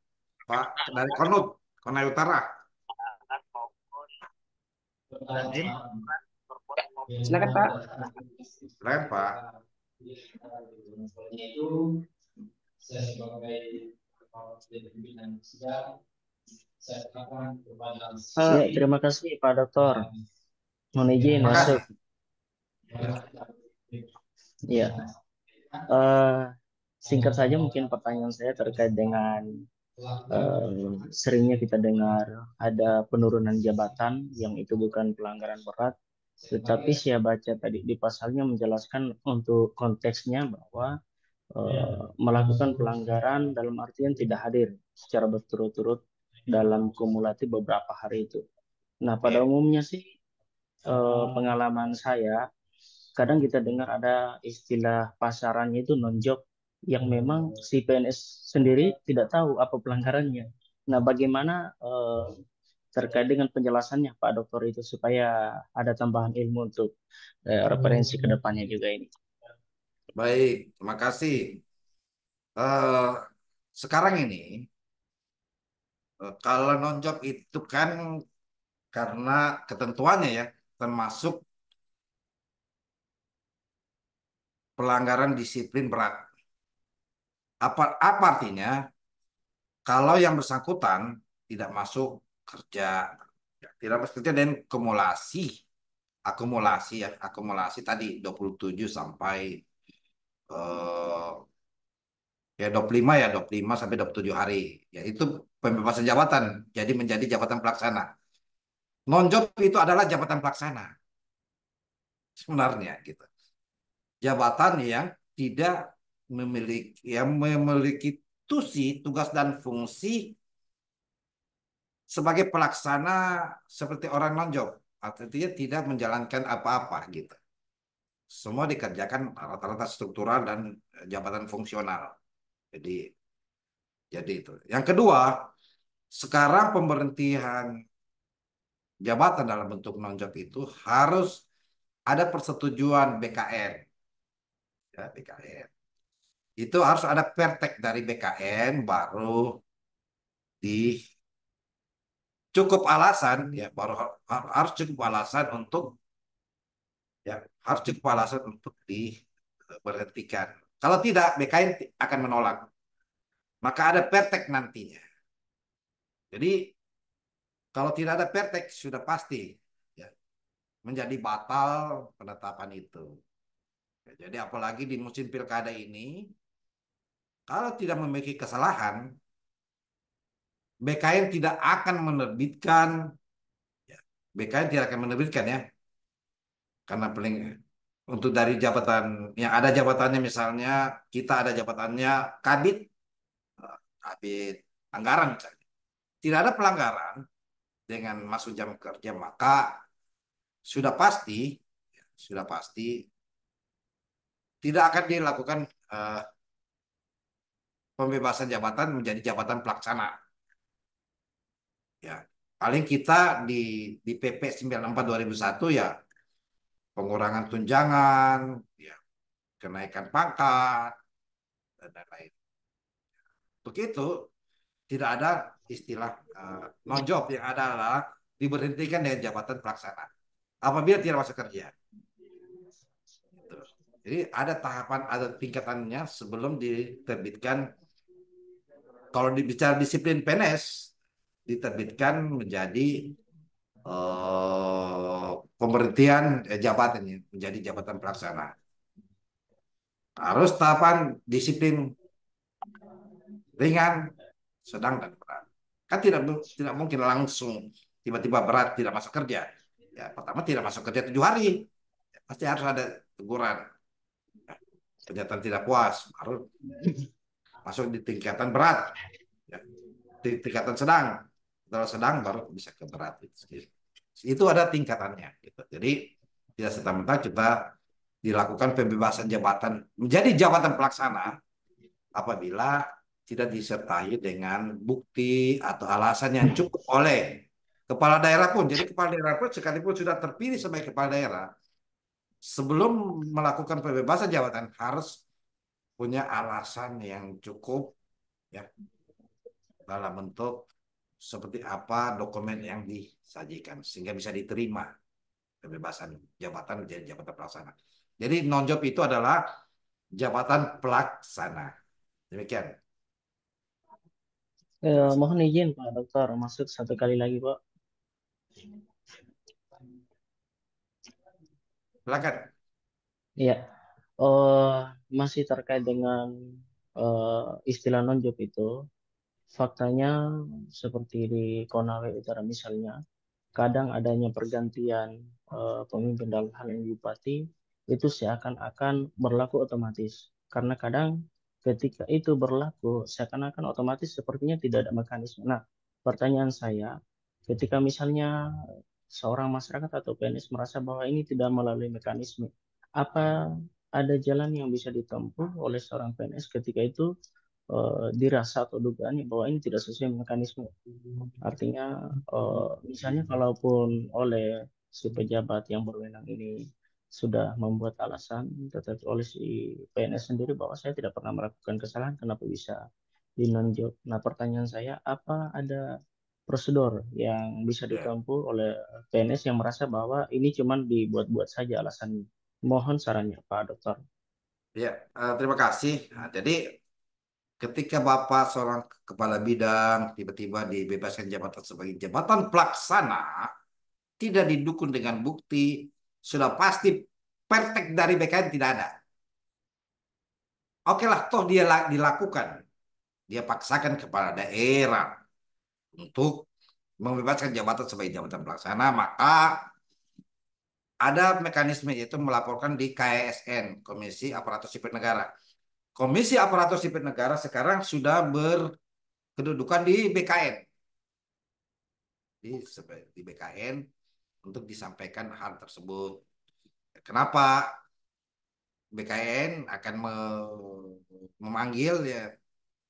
[SPEAKER 2] Pak dari Konut, Konai Utara.
[SPEAKER 3] Silakan Pak. Silakan Pak. saya sebagai pimpinan sidang Ah, terima kasih Pak Doktor, Mohon izin masuk. Ya. Uh, singkat saja mungkin pertanyaan saya terkait dengan uh, seringnya kita dengar ada penurunan jabatan yang itu bukan pelanggaran berat, tetapi iya. saya baca tadi di pasalnya menjelaskan untuk konteksnya bahwa uh, melakukan pelanggaran dalam artian tidak hadir secara berturut-turut dalam kumulatif beberapa hari itu. Nah, pada umumnya sih eh, hmm. pengalaman saya kadang kita dengar ada istilah pasaran itu non yang memang si PNS sendiri tidak tahu apa pelanggarannya. Nah, bagaimana eh, terkait dengan penjelasannya Pak Dokter itu supaya ada tambahan ilmu untuk eh, referensi ke depannya juga ini.
[SPEAKER 2] Baik, terima
[SPEAKER 3] kasih. Uh,
[SPEAKER 2] sekarang ini Eh, kalau non itu kan karena ketentuannya ya termasuk pelanggaran disiplin berat. Apa, apa artinya? Kalau yang bersangkutan tidak masuk kerja, tidak masuk kerja dan akumulasi, akumulasi ya, akumulasi tadi 27 sampai eh, ya 25 ya 25 sampai 27 hari. Ya itu pembebasan jabatan jadi menjadi jabatan pelaksana non job itu adalah jabatan pelaksana sebenarnya gitu jabatan yang tidak memiliki yang memiliki tusi tugas dan fungsi sebagai pelaksana seperti orang non job artinya tidak menjalankan apa-apa gitu semua dikerjakan rata-rata struktural dan jabatan fungsional jadi jadi itu yang kedua sekarang pemberhentian jabatan dalam bentuk nonjot itu harus ada persetujuan BKN. Ya, BKN. Itu harus ada pertek dari BKN baru di cukup alasan ya baru harus cukup alasan untuk ya harus cukup alasan untuk diberhentikan. Eh, Kalau tidak BKN akan menolak. Maka ada pertek nantinya. Jadi kalau tidak ada pertek sudah pasti ya, menjadi batal penetapan itu. Ya, jadi apalagi di musim pilkada ini, kalau tidak memiliki kesalahan, BKN tidak akan menerbitkan, ya, BKN tidak akan menerbitkan ya, karena paling untuk dari jabatan yang ada jabatannya misalnya kita ada jabatannya kabit, eh, kabit anggaran misalnya tidak ada pelanggaran dengan masuk jam kerja maka sudah pasti sudah pasti tidak akan dilakukan uh, pembebasan jabatan menjadi jabatan pelaksana. Ya, paling kita di di PP 94 2001 ya pengurangan tunjangan, ya kenaikan pangkat dan lain-lain. Begitu tidak ada istilah uh, job yang ada adalah diberhentikan dengan jabatan pelaksana apabila tidak masuk kerja. Gitu. Jadi ada tahapan ada tingkatannya sebelum diterbitkan. Kalau dibicara disiplin PNS diterbitkan menjadi uh, pemberhentian eh, jabatan ya, menjadi jabatan pelaksana. Harus tahapan disiplin ringan, sedang dan berat. Kan tidak tidak mungkin langsung tiba-tiba berat tidak masuk kerja. Ya, pertama tidak masuk kerja tujuh hari. Ya, pasti harus ada teguran. Ya, tidak puas, baru masuk di tingkatan berat. Ya, di tingkatan sedang. Kalau sedang baru bisa ke berat. Itu, ada tingkatannya. Gitu. Jadi tidak serta-merta kita dilakukan pembebasan jabatan menjadi jabatan pelaksana apabila tidak disertai dengan bukti atau alasan yang cukup oleh kepala daerah pun. Jadi kepala daerah pun sekalipun sudah terpilih sebagai kepala daerah, sebelum melakukan pembebasan jabatan harus punya alasan yang cukup ya dalam bentuk seperti apa dokumen yang disajikan sehingga bisa diterima pembebasan jabatan menjadi jabatan pelaksana. Jadi non job itu adalah jabatan pelaksana. Demikian.
[SPEAKER 3] Eh, mohon izin Pak Dokter, masuk satu kali lagi Pak. Lakat. Iya, uh, masih terkait dengan uh, istilah nonjob itu. Faktanya seperti di Konawe Utara misalnya, kadang adanya pergantian uh, pemimpin dalam hal ini bupati itu seakan-akan berlaku otomatis. Karena kadang ketika itu berlaku, seakan-akan otomatis sepertinya tidak ada mekanisme. Nah, pertanyaan saya, ketika misalnya seorang masyarakat atau PNS merasa bahwa ini tidak melalui mekanisme, apa ada jalan yang bisa ditempuh oleh seorang PNS ketika itu e, dirasa atau dugaannya bahwa ini tidak sesuai mekanisme? Artinya, e, misalnya kalaupun oleh si pejabat yang berwenang ini sudah membuat alasan, tetapi oleh si PNS sendiri bahwa saya tidak pernah melakukan kesalahan, kenapa bisa di non job? Nah pertanyaan saya, apa ada prosedur yang bisa ya. ditempuh oleh PNS yang merasa bahwa ini cuma dibuat-buat saja alasan Mohon sarannya Pak Dokter.
[SPEAKER 2] Ya, eh, terima kasih. Nah, jadi ketika Bapak seorang kepala bidang tiba-tiba dibebaskan jabatan sebagai jabatan pelaksana tidak didukung dengan bukti sudah pasti pertek dari BKN tidak ada. Oke lah, toh dia dilakukan. Dia paksakan kepala daerah untuk membebaskan jabatan sebagai jabatan pelaksana, maka ada mekanisme yaitu melaporkan di KSN, e Komisi Aparatur Sipil Negara. Komisi Aparatur Sipil Negara sekarang sudah berkedudukan di BKN. Di, di BKN untuk disampaikan hal tersebut. Kenapa BKN akan memanggil ya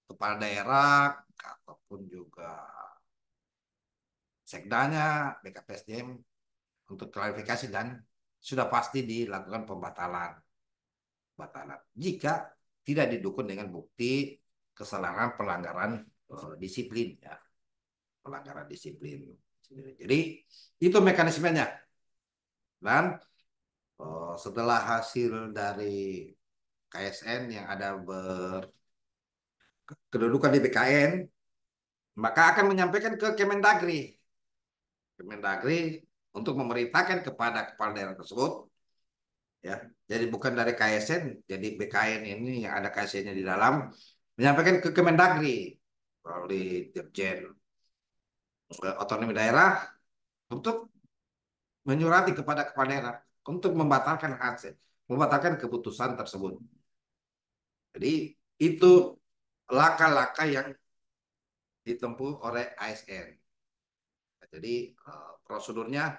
[SPEAKER 2] kepala daerah ataupun juga sekdanya BKPSDM untuk klarifikasi dan sudah pasti dilakukan pembatalan. Pembatalan jika tidak didukung dengan bukti kesalahan pelanggaran eh, disiplin ya. Pelanggaran disiplin. Jadi itu mekanismenya. Dan oh, setelah hasil dari KSN yang ada berkedudukan di BKN, maka akan menyampaikan ke Kemendagri. Kemendagri untuk memerintahkan kepada kepala daerah tersebut ya jadi bukan dari KSN jadi BKN ini yang ada KSN-nya di dalam menyampaikan ke Kemendagri melalui Dirjen otonomi daerah untuk menyurati kepada kepala daerah untuk membatalkan hasil, membatalkan keputusan tersebut. Jadi itu laka-laka yang ditempuh oleh ASN. Jadi eh, prosedurnya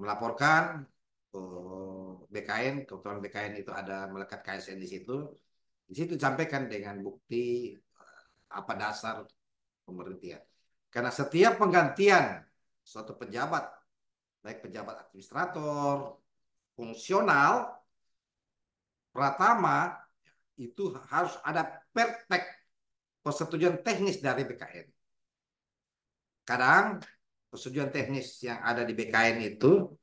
[SPEAKER 2] melaporkan eh, BKN, kebetulan BKN itu ada melekat KSN di situ. Di situ disampaikan dengan bukti eh, apa dasar pemberhentian. Karena setiap penggantian suatu pejabat, baik pejabat administrator, fungsional, pratama, itu harus ada pertek persetujuan teknis dari BKN. Kadang persetujuan teknis yang ada di BKN itu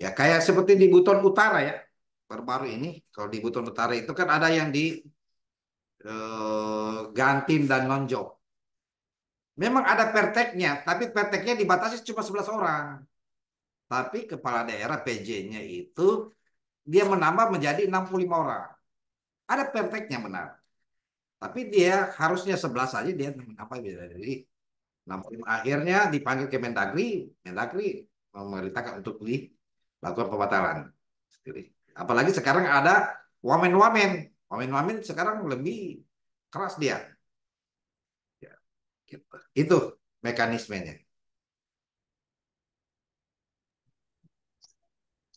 [SPEAKER 2] ya kayak seperti di Buton Utara ya baru-baru ini kalau di Buton Utara itu kan ada yang di eh, Gantim dan Nonjok Memang ada perteknya, tapi perteknya dibatasi cuma 11 orang. Tapi kepala daerah PJ-nya itu dia menambah menjadi 65 orang. Ada perteknya benar. Tapi dia harusnya 11 saja dia menambah dari 65. Akhirnya dipanggil ke Mendagri, Mendagri memerintahkan untuk lakukan pembatalan. Apalagi sekarang ada wamen-wamen. Wamen-wamen sekarang lebih keras dia
[SPEAKER 3] itu mekanismenya.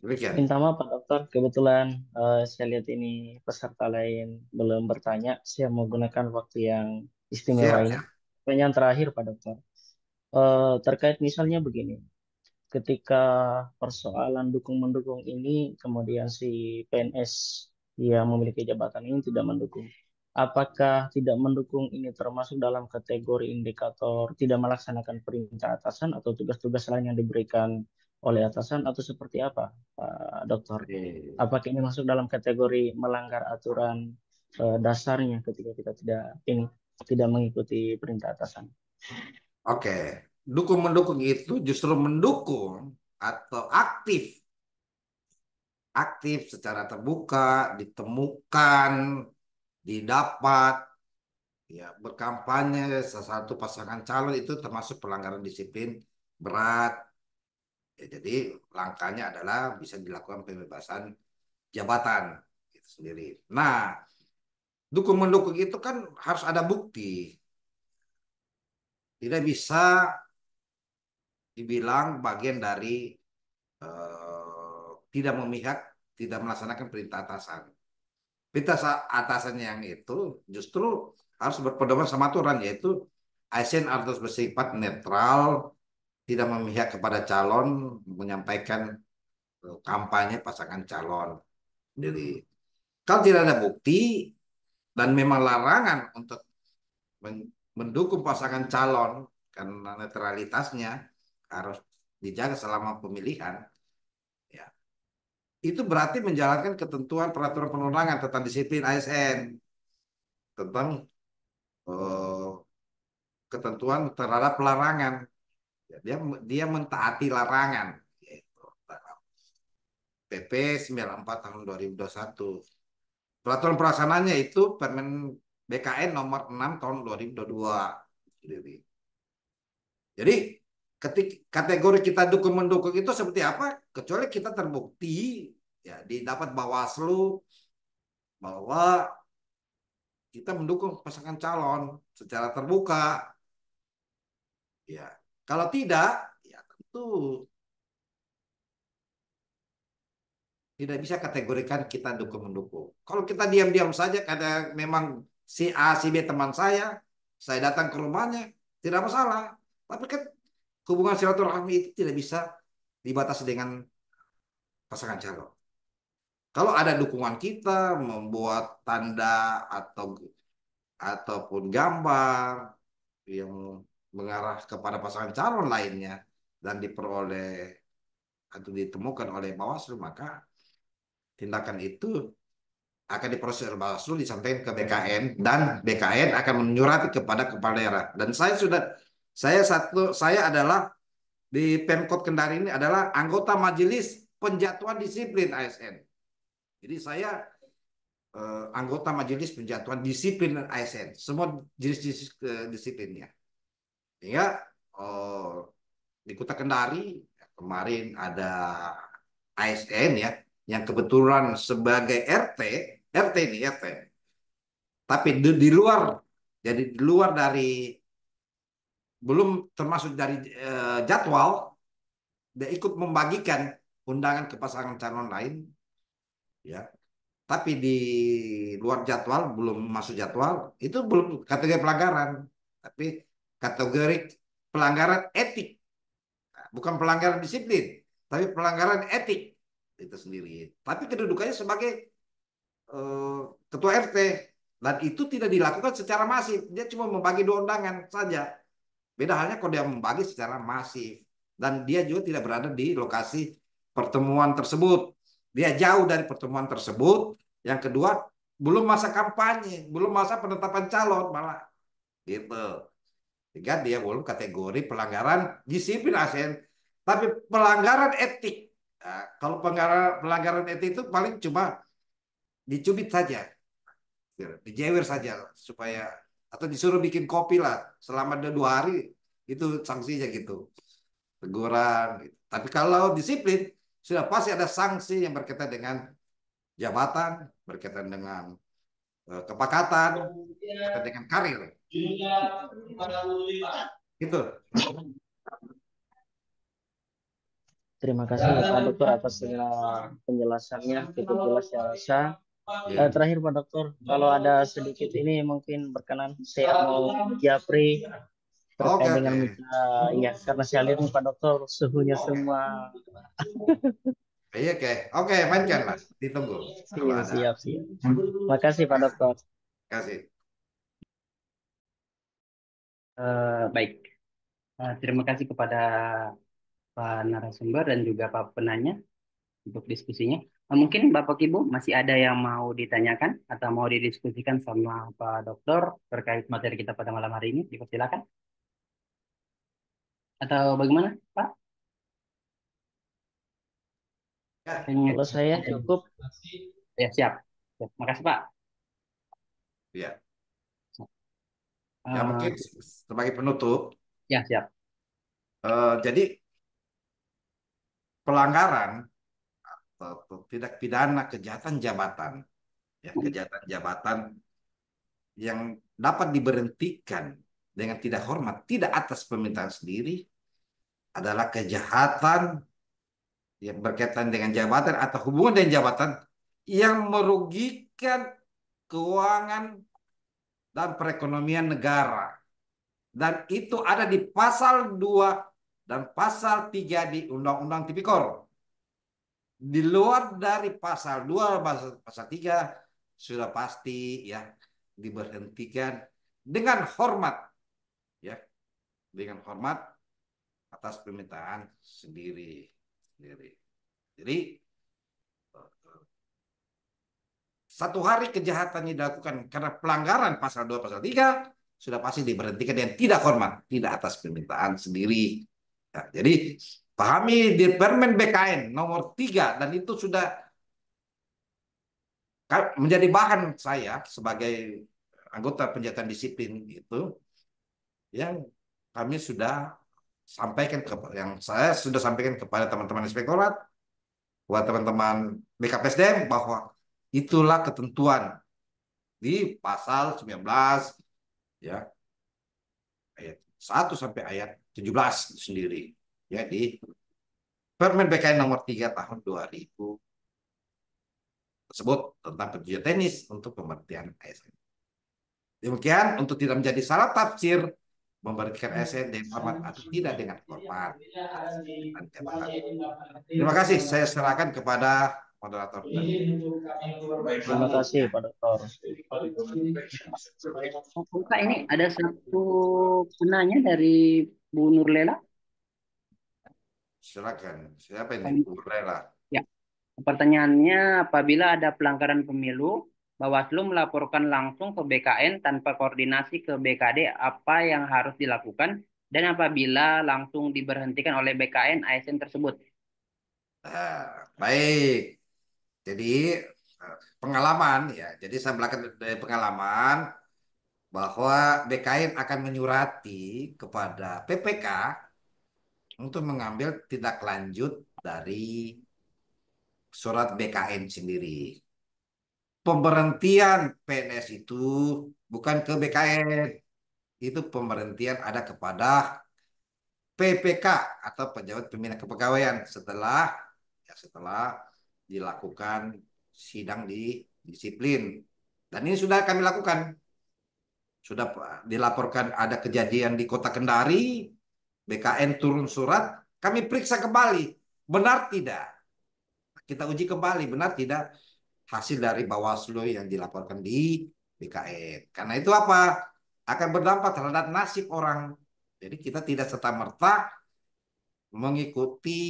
[SPEAKER 3] Demikian. Minta maaf Pak Dokter, kebetulan uh, saya lihat ini peserta lain belum bertanya. Saya menggunakan waktu yang istimewa ini. Ya. Pertanyaan terakhir Pak Dokter. Uh, terkait misalnya begini, ketika persoalan dukung mendukung ini kemudian si PNS yang memiliki jabatan ini tidak mendukung apakah tidak mendukung ini termasuk dalam kategori indikator tidak melaksanakan perintah atasan atau tugas-tugas lain yang diberikan oleh atasan atau seperti apa, Pak Dokter? Apakah ini masuk dalam kategori melanggar aturan eh, dasarnya ketika kita tidak ini tidak mengikuti perintah atasan? Oke, dukung mendukung itu justru
[SPEAKER 2] mendukung atau aktif aktif secara terbuka ditemukan didapat ya berkampanye sesuatu pasangan calon itu termasuk pelanggaran disiplin berat ya, jadi langkahnya adalah bisa dilakukan pembebasan jabatan itu sendiri nah dukung mendukung itu kan harus ada bukti tidak bisa dibilang bagian dari uh, tidak memihak tidak melaksanakan perintah atasan Pintas atasannya yang itu justru harus berpedoman sama aturan yaitu ASN harus bersifat netral, tidak memihak kepada calon, menyampaikan e, kampanye pasangan calon. Jadi kalau tidak ada bukti dan memang larangan untuk mendukung pasangan calon karena netralitasnya harus dijaga selama pemilihan, itu berarti menjalankan ketentuan peraturan penerangan tentang disiplin ASN tentang uh, ketentuan terhadap larangan ya, dia dia mentaati larangan PP gitu. 94 tahun 2021 peraturan pelaksanaannya itu Permen BKN nomor 6 tahun 2022 jadi ketik kategori kita dukung mendukung itu seperti apa kecuali kita terbukti ya didapat Bawaslu bahwa kita mendukung pasangan calon secara terbuka. Ya, kalau tidak, ya tentu tidak bisa kategorikan kita dukung mendukung. Kalau kita diam-diam saja karena memang si A si B teman saya, saya datang ke rumahnya tidak masalah. Tapi kan hubungan silaturahmi itu tidak bisa dibatasi dengan pasangan calon. Kalau ada dukungan kita membuat tanda atau ataupun gambar yang mengarah kepada pasangan calon lainnya dan diperoleh atau ditemukan oleh Bawaslu maka tindakan itu akan diproses oleh Bawaslu disampaikan ke BKN dan BKN akan menyurati kepada kepala daerah dan saya sudah saya satu saya adalah di Pemkot Kendari ini adalah anggota Majelis Penjatuhan Disiplin ASN. Jadi saya eh, anggota Majelis Penjatuhan Disiplin ASN, semua jenis-jenis eh, disiplinnya. Sehingga eh, di Kota Kendari kemarin ada ASN ya yang kebetulan sebagai RT, RT ini RT. Tapi di, di luar jadi di luar dari belum termasuk dari uh, jadwal dia ikut membagikan undangan ke pasangan calon lain ya tapi di luar jadwal belum masuk jadwal itu belum kategori pelanggaran tapi kategori pelanggaran etik bukan pelanggaran disiplin tapi pelanggaran etik itu sendiri tapi kedudukannya sebagai uh, ketua RT dan itu tidak dilakukan secara masif dia cuma membagi dua undangan saja Beda halnya kalau dia membagi secara masif dan dia juga tidak berada di lokasi pertemuan tersebut. Dia jauh dari pertemuan tersebut. Yang kedua, belum masa kampanye, belum masa penetapan calon malah gitu. Sehingga dia belum kategori pelanggaran disiplin ASN, tapi pelanggaran etik. Nah, kalau pelanggaran pelanggaran etik itu paling cuma dicubit saja, gitu. dijewer saja supaya atau disuruh bikin kopi lah selama dua hari itu sanksinya gitu teguran gitu. tapi kalau disiplin sudah pasti ada sanksi yang berkaitan dengan jabatan berkaitan dengan uh, kepakatan berkaitan dengan karir
[SPEAKER 3] iya, itu
[SPEAKER 1] Terima kasih Pak Dokter atas
[SPEAKER 3] penjelasannya cukup jelas saya Rasa. Uh, terakhir Pak Dokter, kalau ada sedikit ini mungkin berkenan saya mau japri terkait okay. dengan uh, ya karena saya lihat Pak Dokter suhunya okay. semua. Iya oke, oke mainkan mas, ditunggu. Siap, siap siap. Makasih Pak
[SPEAKER 1] Dokter. Kasih. Uh, baik, uh, terima kasih kepada Pak narasumber dan juga Pak penanya untuk diskusinya. Nah, mungkin Bapak Ibu masih ada yang mau ditanyakan atau mau didiskusikan sama Pak Dokter terkait materi kita pada malam hari ini, dipersilakan. Atau bagaimana, Pak? Kalau saya cukup. Ya, siap. Terima kasih, Pak.
[SPEAKER 3] Ya. Eh, ya,
[SPEAKER 1] mungkin
[SPEAKER 2] sebagai penutup. Ya, siap. Uh, jadi pelanggaran tindak pidana kejahatan jabatan ya kejahatan jabatan yang dapat diberhentikan dengan tidak hormat tidak atas permintaan sendiri adalah kejahatan yang berkaitan dengan jabatan atau hubungan dengan jabatan yang merugikan keuangan dan perekonomian negara. Dan itu ada di pasal 2 dan pasal 3 di Undang-Undang Tipikor di luar dari pasal 2 pasal 3 sudah pasti ya diberhentikan dengan hormat ya dengan hormat atas permintaan sendiri sendiri jadi satu hari kejahatan ini dilakukan karena pelanggaran pasal 2 pasal 3 sudah pasti diberhentikan dan tidak hormat tidak atas permintaan sendiri nah, jadi Pahami di Permen BKN nomor 3 dan itu sudah menjadi bahan saya sebagai anggota penjataan disiplin itu yang kami sudah sampaikan ke yang saya sudah sampaikan kepada teman-teman inspektorat, buat teman-teman BKPSDM bahwa itulah ketentuan di pasal 19 ya ayat 1 sampai ayat 17 belas sendiri. Jadi Permen BKN nomor 3 tahun 2000 tersebut tentang pencucian tenis untuk pemberhentian ASN. Demikian untuk tidak menjadi salah tafsir memberikan ASN dengan atau tidak dengan hormat.
[SPEAKER 3] Terima kasih. Saya
[SPEAKER 2] serahkan kepada moderator.
[SPEAKER 3] Terima kasih Pak Dokter.
[SPEAKER 1] Pak ini ada satu penanya dari Bu Nurlela. Silakan. Siapa ini? Bu Rela. Ya. Pertanyaannya, apabila ada pelanggaran pemilu, Bawaslu melaporkan langsung ke BKN tanpa koordinasi ke BKD apa yang harus dilakukan dan apabila langsung diberhentikan oleh BKN ASN tersebut. Ah,
[SPEAKER 2] baik. Jadi pengalaman ya. Jadi saya belakang dari pengalaman bahwa BKN akan menyurati kepada PPK untuk mengambil tindak lanjut dari surat BKN sendiri. Pemberhentian PNS itu bukan ke BKN, itu pemberhentian ada kepada PPK atau pejabat pembina kepegawaian setelah ya setelah dilakukan sidang di disiplin dan ini sudah kami lakukan sudah dilaporkan ada kejadian di kota Kendari BKN turun surat, kami periksa kembali, benar tidak? Kita uji kembali, benar tidak? Hasil dari Bawaslu yang dilaporkan di BKN. Karena itu apa? Akan berdampak terhadap nasib orang. Jadi kita tidak serta-merta mengikuti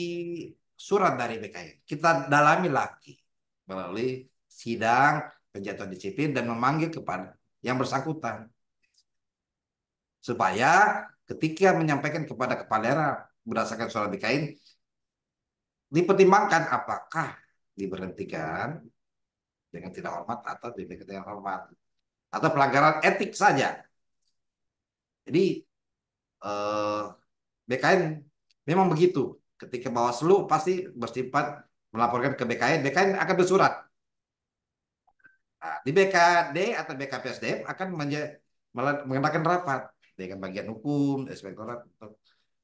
[SPEAKER 2] surat dari BKN. Kita dalami lagi melalui sidang penjatuhan disiplin dan memanggil kepada yang bersangkutan supaya ketika menyampaikan kepada kepala daerah berdasarkan surat DKI dipertimbangkan apakah diberhentikan dengan tidak hormat atau diberikan dengan hormat atau pelanggaran etik saja. Jadi eh, BKN memang begitu. Ketika Bawaslu pasti bersifat melaporkan ke BKN, BKN akan bersurat. Nah, di BKD atau BKPSDM akan mengenakan rapat dengan bagian hukum, inspektorat untuk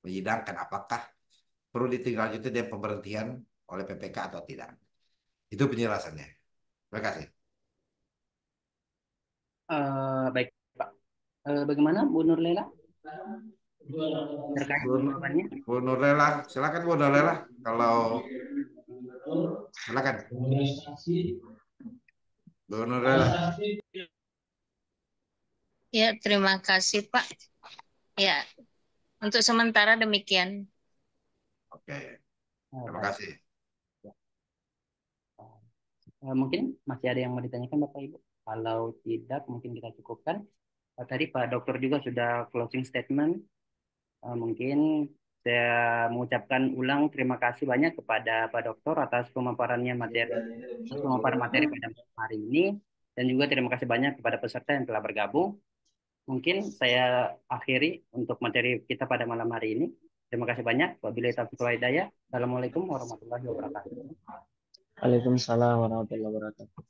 [SPEAKER 2] menyidangkan apakah perlu ditindaklanjuti dengan pemberhentian oleh PPK atau tidak. Itu penjelasannya. Terima kasih.
[SPEAKER 1] Uh, baik, Pak. Uh, bagaimana Bu Nurlela?
[SPEAKER 3] Terkait Bu, Nur
[SPEAKER 2] Bu Nurlela, silakan Bu Nur Lela kalau silakan. Bu Nurlela.
[SPEAKER 3] Ya, terima kasih Pak. Ya, untuk sementara demikian.
[SPEAKER 1] Oke, nah, terima kasih. Ya. Eh, eh, mungkin masih ada yang mau ditanyakan Bapak Ibu? Kalau tidak, mungkin kita cukupkan. Eh, tadi Pak Dokter juga sudah closing statement. Mungkin saya mengucapkan ulang terima kasih banyak kepada Pak Dokter atas pemaparannya materi pemaparan materi pada hari ini dan juga terima kasih banyak kepada peserta yang telah bergabung mungkin saya akhiri untuk materi kita pada malam hari ini. Terima kasih banyak. Wabillahi taufiq wal hidayah. Assalamualaikum warahmatullahi wabarakatuh.
[SPEAKER 3] Waalaikumsalam warahmatullahi wabarakatuh.